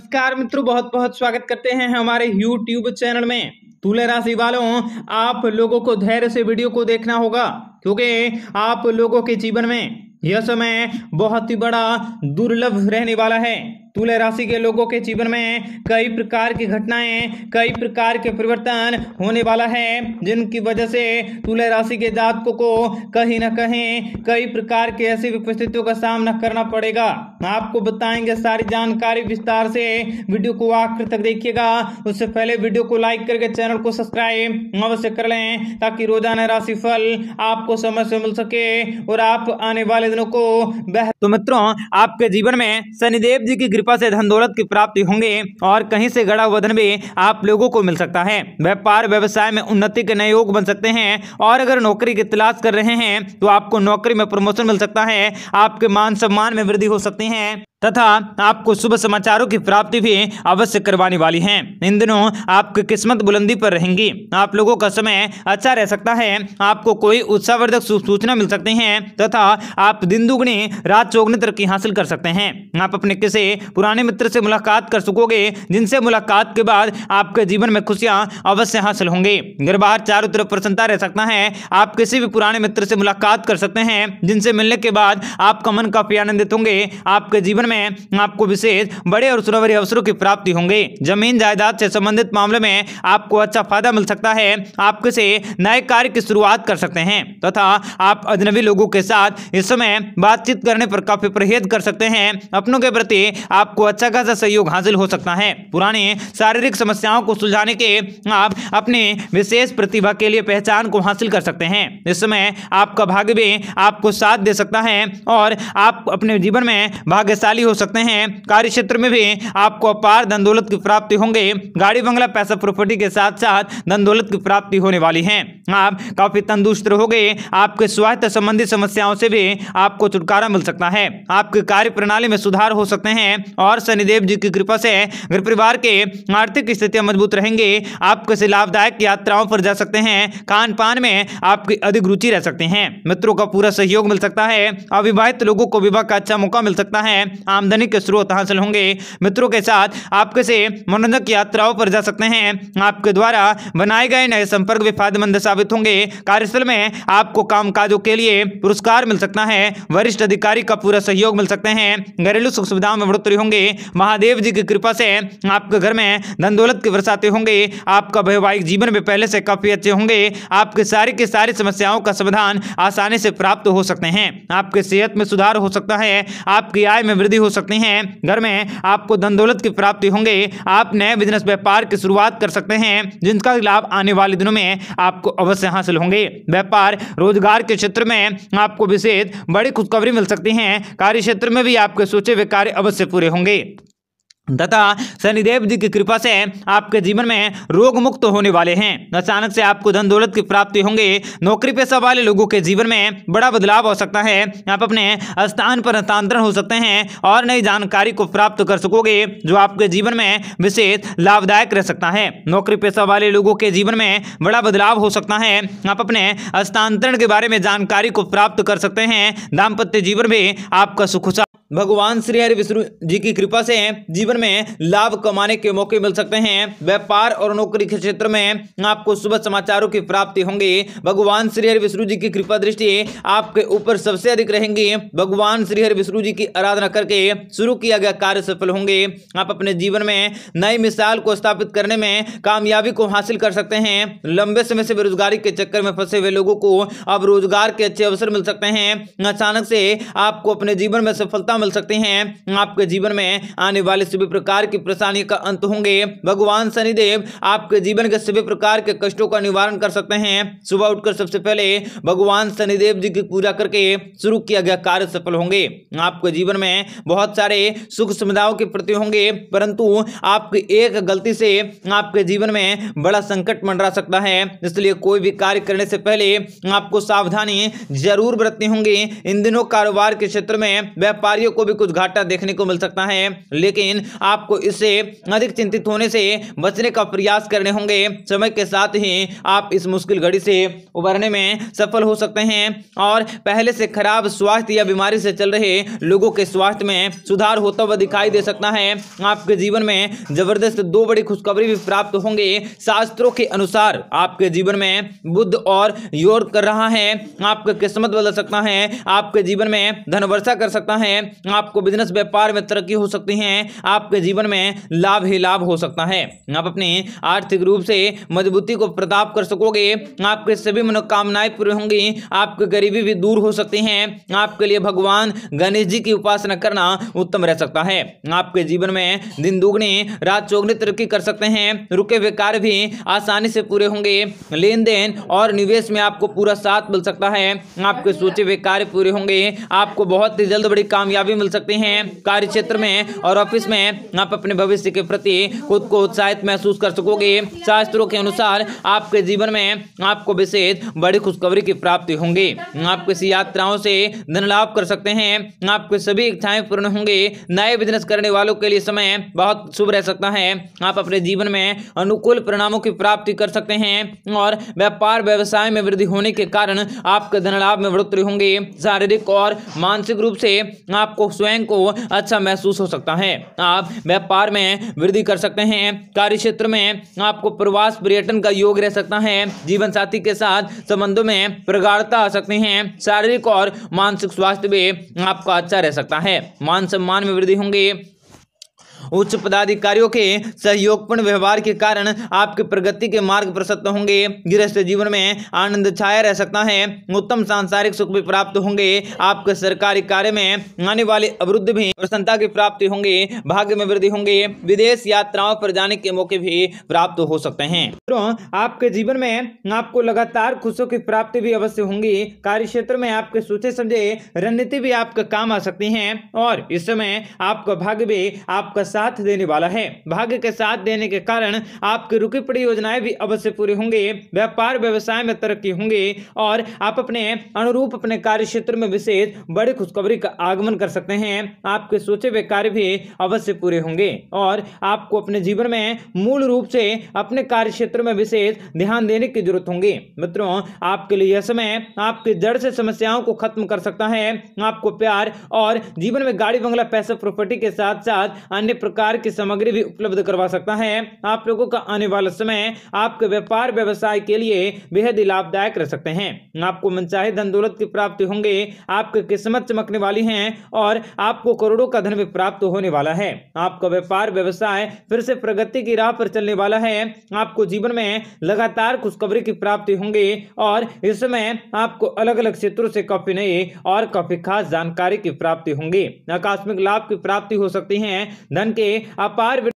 नमस्कार मित्रों बहुत बहुत स्वागत करते हैं हमारे YouTube चैनल में तुला राशि वालों आप लोगों को धैर्य से वीडियो को देखना होगा क्योंकि आप लोगों के जीवन में यह समय बहुत ही बड़ा दुर्लभ रहने वाला है तुला राशि के लोगों के जीवन में कई प्रकार की घटनाएं कई प्रकार के परिवर्तन होने वाला है जिनकी वजह से तुला राशि के जातकों को कहीं ना कहीं कई प्रकार के ऐसी परिस्थितियों का सामना करना पड़ेगा आपको बताएंगे सारी जानकारी विस्तार से वीडियो को आखिर तक देखिएगा उससे पहले वीडियो को लाइक करके चैनल को सब्सक्राइब अवश्य कर लें ताकि रोजाना राशि फल आपको समय से मिल सके और आप आने वाले दिनों को बेहतर तो मित्रों आपके जीवन में शनिदेव जी की कृपा से धन दौलत की प्राप्ति होंगे और कहीं से गड़ा वधन भी आप लोगों को मिल सकता है व्यापार व्यवसाय में उन्नति के नए योग बन सकते हैं और अगर नौकरी की तलाश कर रहे हैं तो आपको नौकरी में प्रमोशन मिल सकता है आपके मान सम्मान में वृद्धि हो सकती है तथा आपको शुभ समाचारों की प्राप्ति भी अवश्य करवाने वाली है इन दिनों आपकी किस्मत बुलंदी पर रहेंगी आप लोगों का समय अच्छा रह सकता है आपको कोई उत्साहवर्धक सूचना मिल सकती है तथा आप दिन दुगुनी रात चौगनी तरक्की हासिल कर सकते हैं आप अपने किसी पुराने मित्र से मुलाकात कर सकोगे जिनसे मुलाकात के बाद आपके जीवन में खुशियां अवश्य हासिल होंगी घर बाहर चारों तरफ प्रसन्नता रह सकता है आप किसी भी पुराने मित्र से मुलाकात कर सकते हैं जिनसे मिलने के बाद आपका मन काफी आनंदित होंगे आपके जीवन में में आपको विशेष बड़े और सुनहरे अवसरों की प्राप्ति होंगे जमीन जायदाद से संबंधित मामले में आपको अच्छा फायदा मिल सकता है आप किसी नए कार्य की शुरुआत कर सकते हैं तथा आप अजनबी लोगों के साथ इस समय बातचीत करने पर काफी परहेज कर सकते हैं अपनों के प्रति आपको अच्छा खासा सहयोग हासिल हो सकता है पुरानी शारीरिक समस्याओं को सुलझाने के आप अपने विशेष प्रतिभा के लिए पहचान को हासिल कर सकते हैं इस समय आपका भाग्य भी आपको साथ दे सकता है और आप अपने जीवन में भाग्यशाली हो सकते हैं कार्य क्षेत्र में भी आपको अपार धन दौलत की प्राप्ति होंगे गाड़ी बंगला पैसा प्रॉपर्टी के साथ साथ धन दौलत की प्राप्ति होने वाली है आप काफी तंदुरुस्त रहोगे आपके स्वास्थ्य संबंधी समस्याओं से भी आपको छुटकारा मिल सकता है आपके कार्य प्रणाली में सुधार हो सकते हैं और शनिदेव जी की कृपा से घर परिवार के आर्थिक स्थितियां मजबूत रहेंगे आप किसी लाभदायक यात्राओं पर जा सकते हैं खान पान में आपकी अधिक रुचि रह सकते हैं मित्रों का पूरा सहयोग मिल सकता है अविवाहित लोगों को विवाह का अच्छा मौका मिल सकता है आमदनी के स्रोत हासिल होंगे मित्रों के साथ आप से मनोरंजक यात्राओं पर जा सकते हैं आपके द्वारा बनाए गए नए संपर्क भी फायदेमंद साबित होंगे कार्यस्थल में आपको काम के लिए पुरस्कार मिल सकता है वरिष्ठ अधिकारी का पूरा सहयोग मिल सकते हैं घरेलू सुख सुविधाओं में बढ़ोतरी होंगे महादेव जी की कृपा से आपके घर में धन दौलत की बरसाते होंगे आपका वैवाहिक जीवन में पहले से काफी अच्छे होंगे आपके सारी के सारी समस्याओं का समाधान आसानी से प्राप्त हो सकते हैं आपके सेहत में सुधार हो सकता है आपकी आय में वृद्धि वृद्धि हो सकती है घर में आपको धन दौलत की प्राप्ति होंगे आप नए बिजनेस व्यापार की शुरुआत कर सकते हैं जिनका लाभ आने वाले दिनों में आपको अवश्य हासिल होंगे व्यापार रोजगार के क्षेत्र में आपको विशेष बड़ी खुशखबरी मिल सकती है कार्य क्षेत्र में भी आपके सोचे हुए कार्य अवश्य पूरे होंगे तथा शनिदेव जी की कृपा से आपके जीवन में रोग मुक्त होने वाले हैं अचानक से आपको धन दौलत की प्राप्ति होंगे नौकरी पेशा वाले लोगों के जीवन में बड़ा बदलाव हो सकता है आप अपने स्थान पर हस्तांतरण हो सकते हैं और नई जानकारी को प्राप्त कर सकोगे जो आपके जीवन में विशेष लाभदायक रह सकता है नौकरी पेशा वाले लोगों के जीवन में बड़ा बदलाव हो सकता है आप अपने हस्तांतरण के बारे में जानकारी को प्राप्त कर सकते हैं दाम्पत्य जीवन में आपका सुखुशा भगवान श्री हरि विष्णु जी की कृपा से जीवन में लाभ कमाने के मौके मिल सकते हैं व्यापार और नौकरी के क्षेत्र में आपको शुभ समाचारों की प्राप्ति होंगी भगवान श्री हरि विष्णु जी की कृपा दृष्टि आपके ऊपर सबसे अधिक रहेंगी भगवान श्री हरि विष्णु जी की आराधना करके शुरू किया गया कार्य सफल होंगे आप अपने जीवन में नई मिसाल को स्थापित करने में कामयाबी को हासिल कर सकते हैं लंबे समय से बेरोजगारी के चक्कर में फंसे हुए लोगों को अब रोजगार के अच्छे अवसर मिल सकते हैं अचानक से आपको अपने जीवन में सफलता मिल सकते हैं आपके जीवन में आने वाले सभी प्रकार की परेशानी का अंत होंगे भगवान शनिदेव आपके जीवन के सभी प्रकार के कष्टों का निवारण कर सकते हैं सुबह उठकर सबसे पहले भगवान शनिदेव जी की पूजा करके शुरू किया गया कार्य सफल होंगे आपके जीवन में बहुत सारे सुख सुविधाओं के प्रति होंगे परंतु आपकी एक गलती से आपके जीवन में बड़ा संकट मंडरा सकता है इसलिए कोई भी कार्य करने से पहले आपको सावधानी जरूर बरतनी होंगी इन दिनों कारोबार के क्षेत्र में व्यापारी व्यापारियों को भी कुछ घाटा देखने को मिल सकता है लेकिन आपको इससे अधिक चिंतित होने से बचने का प्रयास करने होंगे समय के साथ ही आप इस मुश्किल घड़ी से उभरने में सफल हो सकते हैं और पहले से खराब स्वास्थ्य या बीमारी से चल रहे लोगों के स्वास्थ्य में सुधार होता हुआ दिखाई दे सकता है आपके जीवन में जबरदस्त दो बड़ी खुशखबरी भी प्राप्त होंगे शास्त्रों के अनुसार आपके जीवन में बुद्ध और योग कर रहा है आपका किस्मत बदल सकता है आपके जीवन में धन वर्षा कर सकता है आपको बिजनेस व्यापार में तरक्की हो सकती है आपके जीवन में लाभ ही लाभ हो सकता है आप अपने आर्थिक रूप से मजबूती को प्रताप कर सकोगे आपके सभी मनोकामनाएं पूरी होंगी आपकी गरीबी भी दूर हो सकती है आपके लिए भगवान गणेश जी की उपासना करना उत्तम रह सकता है आपके जीवन में दिन दुगनी रात चौगनी तरक्की कर सकते हैं रुके हुए कार्य भी आसानी से पूरे होंगे लेन देन और निवेश में आपको पूरा साथ मिल सकता है आपके सोचे हुए कार्य पूरे होंगे आपको बहुत ही जल्द बड़ी कामयाबी कामयाबी मिल सकते हैं कार्य क्षेत्र में और ऑफिस में आप अपने भविष्य के प्रति खुद को उत्साहित महसूस कर सकोगे शास्त्रों के अनुसार आपके जीवन में आपको विशेष बड़ी खुशखबरी की प्राप्ति होंगी आप किसी यात्राओं से धन लाभ कर सकते हैं आपके सभी इच्छाएं पूर्ण होंगे नए बिजनेस करने वालों के लिए समय बहुत शुभ रह सकता है आप अपने जीवन में अनुकूल परिणामों की प्राप्ति कर सकते हैं और व्यापार व्यवसाय में वृद्धि होने के कारण आपके धन लाभ में बढ़ोतरी होंगे शारीरिक और मानसिक रूप से आप आपको स्वयं को अच्छा महसूस हो सकता है आप व्यापार में वृद्धि कर सकते हैं कार्य क्षेत्र में आपको प्रवास पर्यटन का योग रह सकता है जीवन साथी के साथ संबंधों में प्रगाढ़ता आ सकती है शारीरिक और मानसिक स्वास्थ्य भी आपका अच्छा रह सकता है मान सम्मान में वृद्धि होंगी उच्च पदाधिकारियों के सहयोगपूर्ण व्यवहार के कारण आपकी प्रगति के मार्ग प्रशस्त होंगे गृहस्थ जीवन में आनंद छाया रह सकता है उत्तम सांसारिक सुख भी प्राप्त होंगे आपके सरकारी कार्य में आने वाले अवरुद्ध भी प्रसन्नता की प्राप्ति होंगे भाग्य में वृद्धि होंगे विदेश यात्राओं पर जाने के मौके भी प्राप्त हो सकते हैं तो आपके जीवन में आपको लगातार खुशियों की प्राप्ति भी अवश्य होंगी कार्य क्षेत्र में आपके सोचे समझे रणनीति भी आपका काम आ सकती है और इस समय आपका भाग्य भी आपका साथ देने वाला है भाग्य के साथ देने के कारण आपकी रुकी पड़ी योजनाएं भी अवश्य पूरी होंगे व्यापार व्यवसाय में तरक्की होंगे और आप अपने अनुरूप अपने कार्य क्षेत्र में विशेष बड़ी खुशखबरी का आगमन कर सकते हैं आपके सोचे हुए कार्य भी अवश्य पूरे होंगे और आपको अपने जीवन में मूल रूप से अपने कार्य क्षेत्र में विशेष ध्यान देने की जरूरत होंगी मित्रों आपके लिए यह समय आपके जड़ से समस्याओं को खत्म कर सकता है आपको प्यार और जीवन में गाड़ी बंगला पैसा प्रॉपर्टी के साथ साथ अन्य प्रकार की सामग्री भी उपलब्ध करवा सकता है आप लोगों का आने वाला समय आपके व्यापार व्यवसाय के लिए बेहद लाभदायक रह सकते हैं आपको मनचाहे धन दौलत की प्राप्ति होंगे आपकी किस्मत चमकने वाली है और आपको करोड़ों का धन भी प्राप्त होने वाला है आपका व्यापार व्यवसाय फिर से प्रगति की राह पर चलने वाला है आपको जीवन में लगातार खुशखबरी की प्राप्ति होंगी और इसमें आपको अलग अलग क्षेत्रों से काफी नई और काफी खास जानकारी की प्राप्ति होंगी आकस्मिक लाभ की प्राप्ति हो सकती है धन के अपार